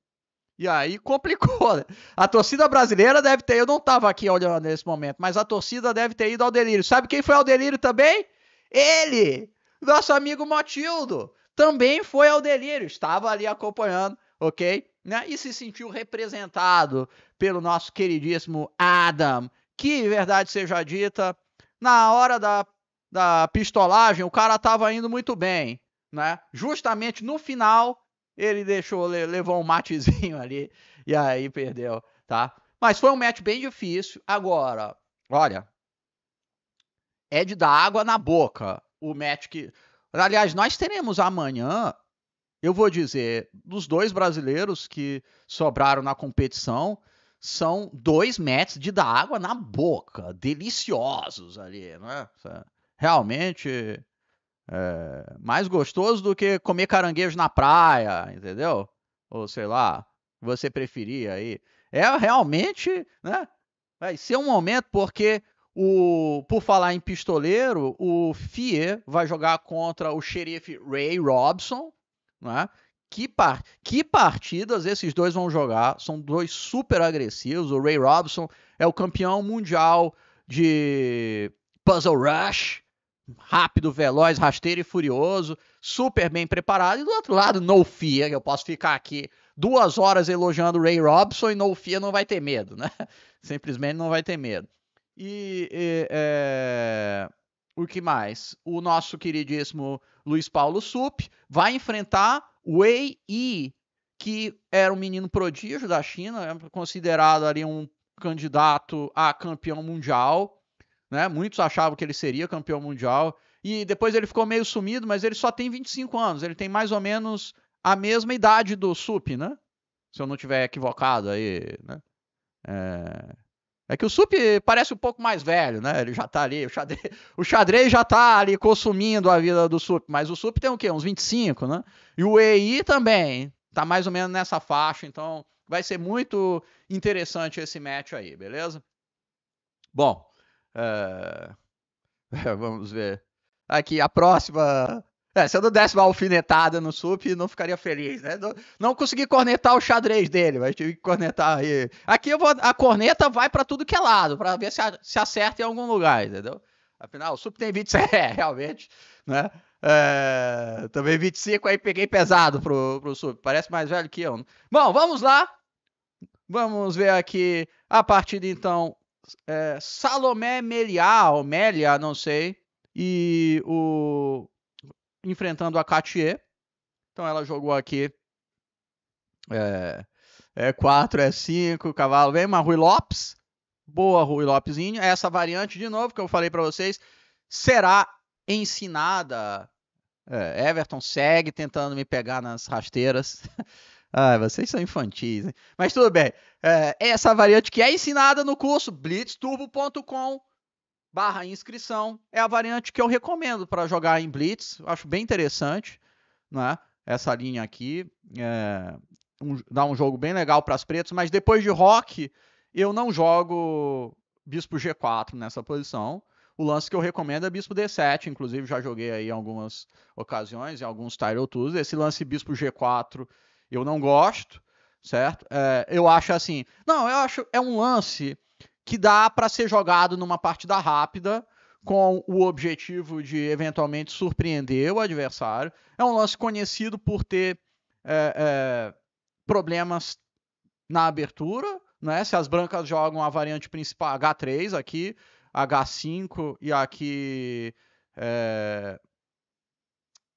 E aí complicou, né? A torcida brasileira deve ter. Eu não tava aqui olhando nesse momento, mas a torcida deve ter ido ao delírio. Sabe quem foi ao delírio também? Ele! Nosso amigo Motildo! também foi ao delírio, estava ali acompanhando, ok? Né? E se sentiu representado pelo nosso queridíssimo Adam, que, verdade seja dita, na hora da, da pistolagem o cara estava indo muito bem, né? Justamente no final ele deixou levou um matezinho ali e aí perdeu, tá? Mas foi um match bem difícil. Agora, olha, é de dar água na boca o match que Aliás, nós teremos amanhã, eu vou dizer, dos dois brasileiros que sobraram na competição, são dois metros de dar água na boca, deliciosos ali, né? Realmente é, mais gostoso do que comer caranguejo na praia, entendeu? Ou sei lá, você preferir aí. É realmente, né? Vai ser um momento porque o, por falar em pistoleiro, o Fie vai jogar contra o xerife Ray Robson, né? Que, par que partidas esses dois vão jogar? São dois super agressivos. O Ray Robson é o campeão mundial de Puzzle Rush, rápido, veloz, rasteiro e furioso, super bem preparado. E do outro lado, No Fie, que eu posso ficar aqui duas horas elogiando o Ray Robson e No Fie não vai ter medo, né? Simplesmente não vai ter medo. E, e é, o que mais? O nosso queridíssimo Luiz Paulo Sup vai enfrentar Wei Yi, que era um menino prodígio da China, é considerado ali um candidato a campeão mundial. Né? Muitos achavam que ele seria campeão mundial. E depois ele ficou meio sumido, mas ele só tem 25 anos. Ele tem mais ou menos a mesma idade do Sup, né? Se eu não tiver equivocado aí, né? É... É que o Sup parece um pouco mais velho, né? Ele já tá ali, o xadrez, o xadrez já tá ali consumindo a vida do Sup, mas o Sup tem o quê? Uns 25, né? E o EI também tá mais ou menos nessa faixa, então vai ser muito interessante esse match aí, beleza? Bom, é... vamos ver. Aqui, a próxima é, se eu não desse uma alfinetada no Sup, não ficaria feliz, né? Não, não, consegui cornetar o xadrez dele, mas tive que cornetar aí. Aqui vou, a corneta vai para tudo que é lado, para ver se, a, se acerta em algum lugar, entendeu? Afinal, o Sup tem 27, é, realmente, né? É, também 25, aí peguei pesado pro, pro Sup, parece mais velho que eu. Né? Bom, vamos lá. Vamos ver aqui a partida, então. É, Salomé Melial ou Melia, não sei. E o enfrentando a Katie. Então ela jogou aqui é, é 4, é 5, cavalo vem, uma Rui Lopes, boa Rui Lopesinho Essa variante, de novo, que eu falei para vocês, será ensinada. É, Everton segue tentando me pegar nas rasteiras. Ai, vocês são infantis, hein? Mas tudo bem. É, essa variante que é ensinada no curso blitzturbo.com barra inscrição. É a variante que eu recomendo para jogar em Blitz. Acho bem interessante, né? Essa linha aqui é, um, dá um jogo bem legal para as pretas, mas depois de Rock eu não jogo Bispo G4 nessa posição. O lance que eu recomendo é Bispo D7, inclusive já joguei aí algumas ocasiões, em alguns Tyrell Tools. Esse lance Bispo G4 eu não gosto, certo? É, eu acho assim. Não, eu acho. É um lance que dá para ser jogado numa partida rápida com o objetivo de eventualmente surpreender o adversário. É um lance conhecido por ter é, é, problemas na abertura, né? Se as brancas jogam a variante principal H3 aqui, H5 e aqui é,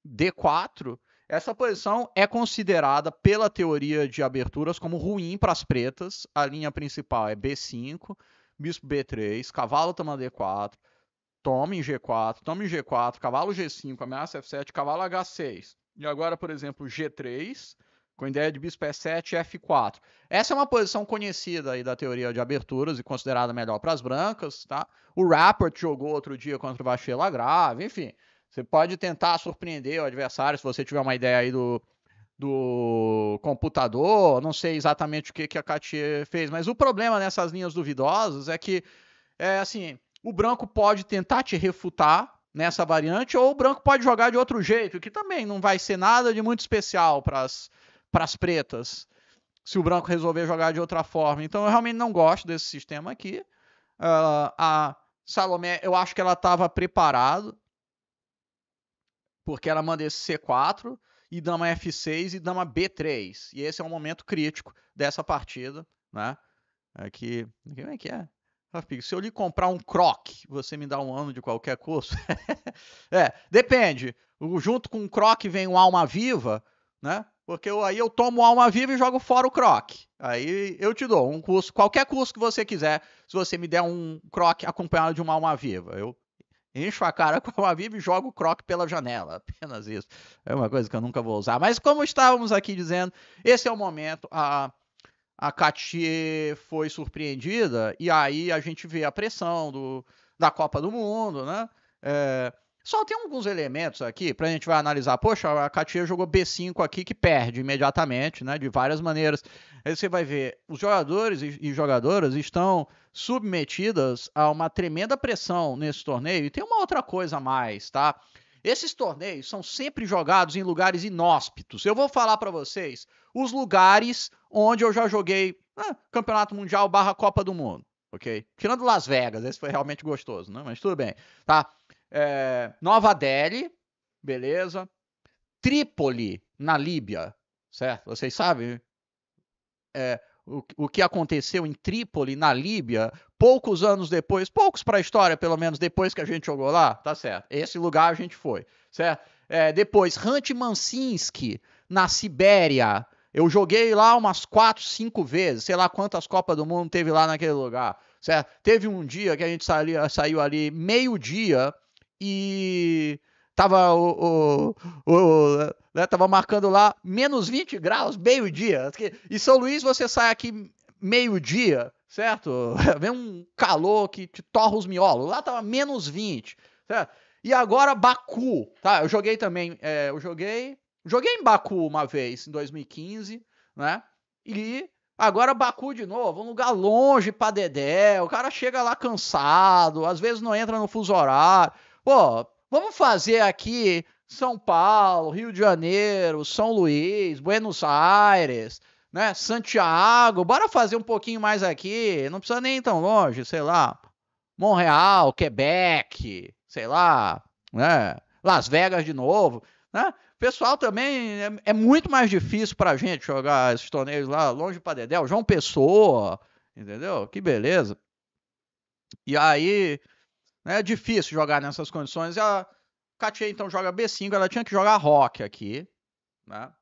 D4, essa posição é considerada pela teoria de aberturas como ruim para as pretas. A linha principal é B5, bispo B3, cavalo toma D4, toma em G4, toma em G4, cavalo G5, ameaça F7, cavalo H6. E agora, por exemplo, G3, com a ideia de bispo E7 e 7 f 4 Essa é uma posição conhecida aí da teoria de aberturas e considerada melhor para as brancas, tá? O Rapport jogou outro dia contra o Vacher grave enfim. Você pode tentar surpreender o adversário se você tiver uma ideia aí do, do computador, não sei exatamente o que, que a Katia fez, mas o problema nessas linhas duvidosas é que, é assim, o branco pode tentar te refutar nessa variante, ou o branco pode jogar de outro jeito, que também não vai ser nada de muito especial para as pretas, se o branco resolver jogar de outra forma. Então eu realmente não gosto desse sistema aqui. Uh, a Salomé, eu acho que ela estava preparada, porque ela manda esse C4, e dama F6 e dama B3. E esse é um momento crítico dessa partida, né? Aqui, é como é que é? Se eu lhe comprar um croc, você me dá um ano de qualquer curso? é, depende. O, junto com o croc vem o alma viva, né? Porque eu, aí eu tomo alma viva e jogo fora o croc. Aí eu te dou um curso, qualquer curso que você quiser, se você me der um croc acompanhado de uma alma viva. Eu encho a cara com a Bíblia e jogo o croc pela janela. Apenas isso. É uma coisa que eu nunca vou usar. Mas como estávamos aqui dizendo, esse é o momento. A, a Katie foi surpreendida e aí a gente vê a pressão do, da Copa do Mundo, né? É, só tem alguns elementos aqui para a gente vai analisar. Poxa, a Katia jogou B5 aqui que perde imediatamente, né? De várias maneiras. Aí você vai ver, os jogadores e jogadoras estão submetidas a uma tremenda pressão nesse torneio. E tem uma outra coisa a mais, tá? Esses torneios são sempre jogados em lugares inóspitos. Eu vou falar para vocês os lugares onde eu já joguei ah, Campeonato Mundial barra Copa do Mundo, ok? Tirando Las Vegas, esse foi realmente gostoso, né? Mas tudo bem, tá? É, Nova Delhi, beleza? Trípoli, na Líbia, certo? Vocês sabem? É, o, o que aconteceu em Trípoli, na Líbia, poucos anos depois, poucos para a história, pelo menos, depois que a gente jogou lá, tá certo. Esse lugar a gente foi, certo? É, depois, Hunt Mansinski, na Sibéria. Eu joguei lá umas quatro, cinco vezes, sei lá quantas Copas do Mundo teve lá naquele lugar, certo? Teve um dia que a gente saiu, saiu ali meio-dia e Tava o, o, o né, tava marcando lá menos 20 graus, meio-dia. E São Luís você sai aqui meio-dia, certo? Vem um calor que te torra os miolos. Lá tava menos 20, certo? E agora Baku, tá? Eu joguei também, é, eu joguei, joguei em Baku uma vez, em 2015, né? E agora Baku de novo, um lugar longe pra Dedé, o cara chega lá cansado, às vezes não entra no fuso horário. Pô, Vamos fazer aqui São Paulo, Rio de Janeiro, São Luís, Buenos Aires, né? Santiago. Bora fazer um pouquinho mais aqui. Não precisa nem ir tão longe, sei lá. Montreal, Quebec, sei lá, né? Las Vegas de novo, né? Pessoal também é, é muito mais difícil para a gente jogar esses torneios lá longe para Dedéu, João Pessoa, entendeu? Que beleza. E aí, né? É difícil jogar nessas condições. A Katia então joga B5, ela tinha que jogar rock aqui, né?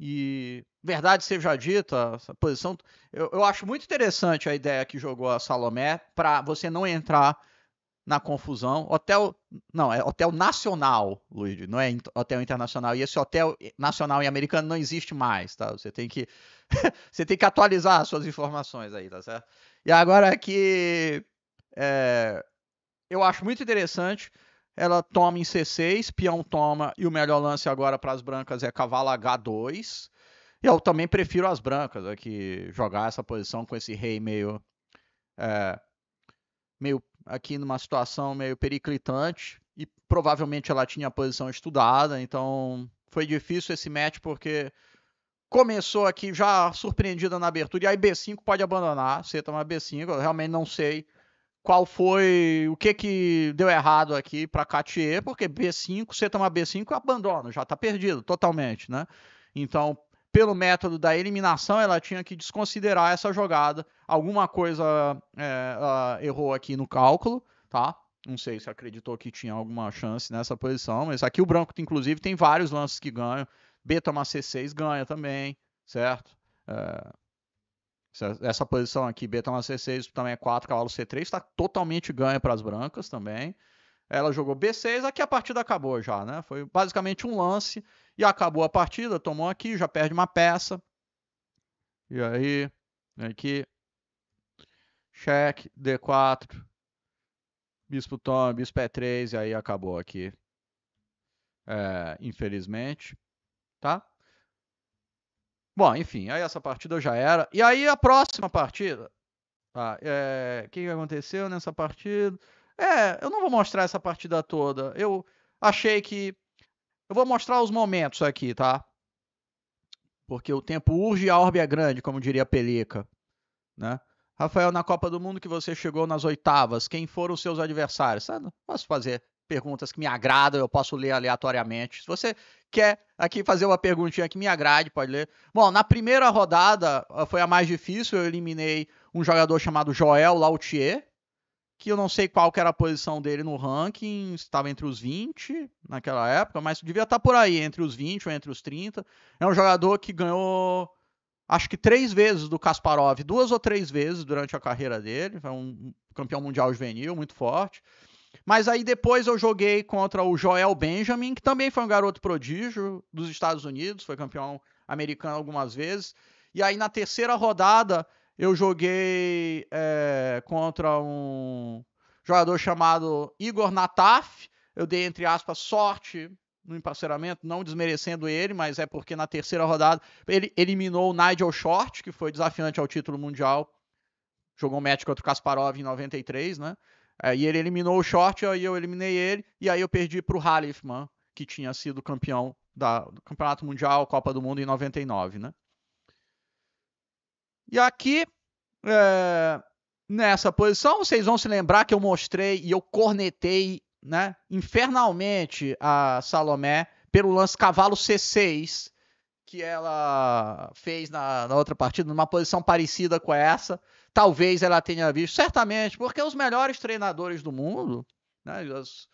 E verdade seja dita, essa posição. Eu, eu acho muito interessante a ideia que jogou a Salomé para você não entrar na confusão. Hotel. Não, é hotel nacional, Luiz, não é hotel internacional. E esse hotel nacional e americano não existe mais, tá? Você tem que. você tem que atualizar as suas informações aí, tá certo? E agora que É, eu acho muito interessante. Ela toma em C6, peão toma, e o melhor lance agora para as brancas é cavalo H2. E eu também prefiro as brancas aqui jogar essa posição com esse rei meio. É, meio aqui numa situação meio periclitante. E provavelmente ela tinha a posição estudada, então foi difícil esse match porque começou aqui já surpreendida na abertura. E aí B5 pode abandonar, C toma B5. Eu realmente não sei qual foi, o que que deu errado aqui para Cartier, porque B5, você toma B5, abandona, já está perdido totalmente, né? Então, pelo método da eliminação, ela tinha que desconsiderar essa jogada. Alguma coisa é, errou aqui no cálculo, tá? Não sei se acreditou que tinha alguma chance nessa posição, mas aqui o branco, inclusive, tem vários lances que ganham. B toma C6 ganha também, certo? É, essa, essa posição aqui, B1 a C6, também é 4, cavalo C3, está totalmente ganha para as brancas também. Ela jogou B6, aqui a partida acabou já, né? Foi basicamente um lance e acabou a partida, tomou aqui, já perde uma peça. E aí, aqui, cheque, D4, bispo toma, bispo E3, e aí acabou aqui, é, infelizmente, tá? Bom, enfim, aí essa partida já era. E aí a próxima partida. Tá, é, o que aconteceu nessa partida? É, eu não vou mostrar essa partida toda. Eu achei que. Eu vou mostrar os momentos aqui, tá? Porque o tempo urge e a orbe é grande, como diria Pelica. Né? Rafael, na Copa do Mundo que você chegou nas oitavas, quem foram os seus adversários? Ah, não posso fazer perguntas que me agradam, eu posso ler aleatoriamente. Se você quer aqui fazer uma perguntinha que me agrade, pode ler. Bom, na primeira rodada ah, foi a mais difícil, eu eliminei um jogador chamado Joel Lautier, que eu não sei qual que era a posição dele no ranking, estava entre os 20 naquela época, mas devia estar tá por aí, entre os 20 ou entre os 30. É um jogador que ganhou acho que três vezes do Kasparov, duas ou três vezes durante a carreira dele, foi um campeão mundial juvenil muito forte. Mas aí depois eu joguei contra o Joel Benjamin, que também foi um garoto prodígio dos Estados Unidos, foi campeão americano algumas vezes. E aí na terceira rodada eu joguei é, contra um jogador chamado Igor Nataf. Eu dei, entre aspas, sorte no emparceramento, não desmerecendo ele, mas é porque na terceira rodada ele eliminou o Nigel Short, que foi desafiante ao título mundial. Jogou um match contra o Kasparov em 93, né? Aí ele eliminou o Short, aí eu eliminei ele, e aí eu perdi para o Halifman, que tinha sido campeão da, do Campeonato Mundial, Copa do Mundo em 99, né? E aqui, é, nessa posição, vocês vão se lembrar que eu mostrei e eu cornetei, né, infernalmente a Salomé pelo lance cavalo C6, que ela fez na, na outra partida, numa posição parecida com essa, Talvez ela tenha visto, certamente, porque os melhores treinadores do mundo, né, as,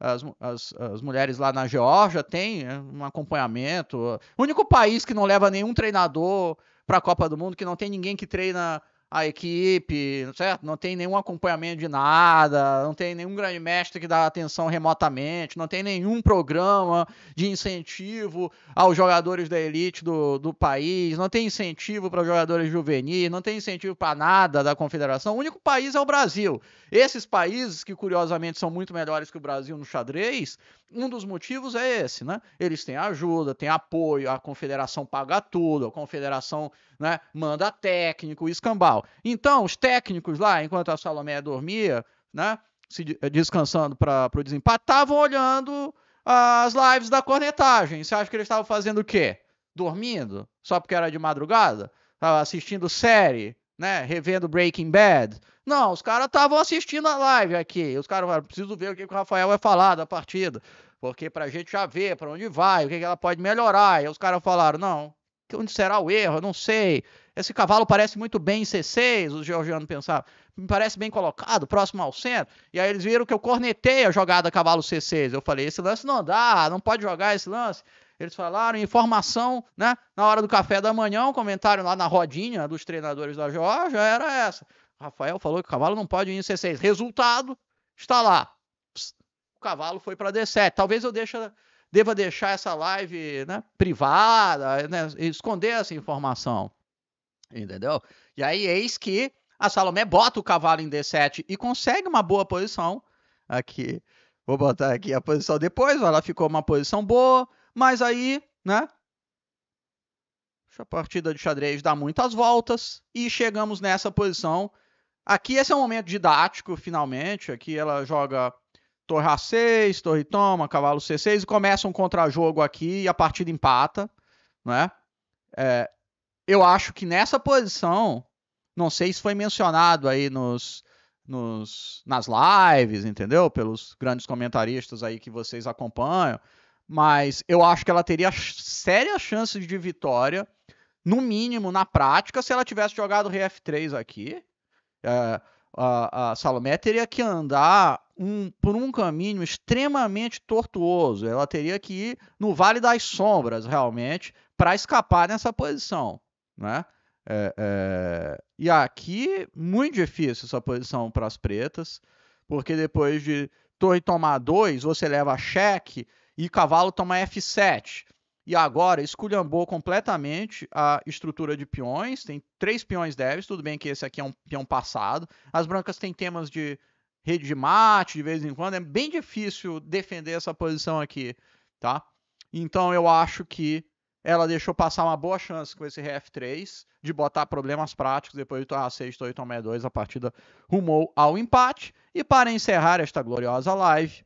as, as, as, mulheres lá na Geórgia têm né, um acompanhamento. O único país que não leva nenhum treinador para a Copa do Mundo, que não tem ninguém que treina a equipe, certo? Não tem nenhum acompanhamento de nada, não tem nenhum grande mestre que dá atenção remotamente, não tem nenhum programa de incentivo aos jogadores da elite do, do país, não tem incentivo para jogadores juvenis, não tem incentivo para nada da confederação. O único país é o Brasil. Esses países, que curiosamente são muito melhores que o Brasil no xadrez, um dos motivos é esse, né? Eles têm ajuda, têm apoio, a confederação paga tudo, a confederação né, manda técnico, escambau. Então, os técnicos lá, enquanto a Salomé dormia, né, se eh, descansando para o desempate, estavam olhando as lives da cornetagem. Você acha que eles estavam fazendo o quê? Dormindo? Só porque era de madrugada? Estava assistindo série, né? Revendo Breaking Bad? Não, os caras estavam assistindo a live aqui. Os caras falaram, preciso ver o que o Rafael vai falar da partida. Porque pra gente já ver pra onde vai, o que, que ela pode melhorar. E os caras falaram, não, onde será o erro? Eu não sei. Esse cavalo parece muito bem em C6, os georgianos pensava. Me parece bem colocado, próximo ao centro. E aí eles viram que eu cornetei a jogada cavalo C6. Eu falei, esse lance não dá, não pode jogar esse lance. Eles falaram informação, né? Na hora do café da manhã, um comentário lá na rodinha dos treinadores da Georgia era essa. Rafael falou que o cavalo não pode ir em C6. Resultado, está lá. Psst, o cavalo foi para D7. Talvez eu deixa, deva deixar essa live né, privada, né, esconder essa informação. Entendeu? E aí, eis que a Salomé bota o cavalo em D7 e consegue uma boa posição. Aqui, vou botar aqui a posição depois. Ela ficou uma posição boa, mas aí, né? A partida de xadrez dá muitas voltas e chegamos nessa posição Aqui esse é um momento didático, finalmente. Aqui ela joga torre A6, torre toma, cavalo C6 e começa um contrajogo aqui e a partida empata, né? É, eu acho que nessa posição, não sei se foi mencionado aí nos, nos, nas lives, entendeu? Pelos grandes comentaristas aí que vocês acompanham, mas eu acho que ela teria sérias chances de vitória, no mínimo na prática, se ela tivesse jogado Rf3 aqui, é, a, a, Salomé teria que andar um, por um caminho extremamente tortuoso. Ela teria que ir no Vale das Sombras, realmente, para escapar nessa posição. Né? É, é... E aqui, muito difícil essa posição para as pretas, porque depois de torre tomar 2, você leva cheque e cavalo toma F7 e agora esculhambou completamente a estrutura de peões. Tem três peões devs, tudo bem que esse aqui é um peão passado. As brancas têm temas de rede de mate de vez em quando. É bem difícil defender essa posição aqui, tá? Então eu acho que ela deixou passar uma boa chance com esse RF3 de botar problemas práticos depois do a 6, Torre Tomé 2, a partida rumou ao empate. E para encerrar esta gloriosa live,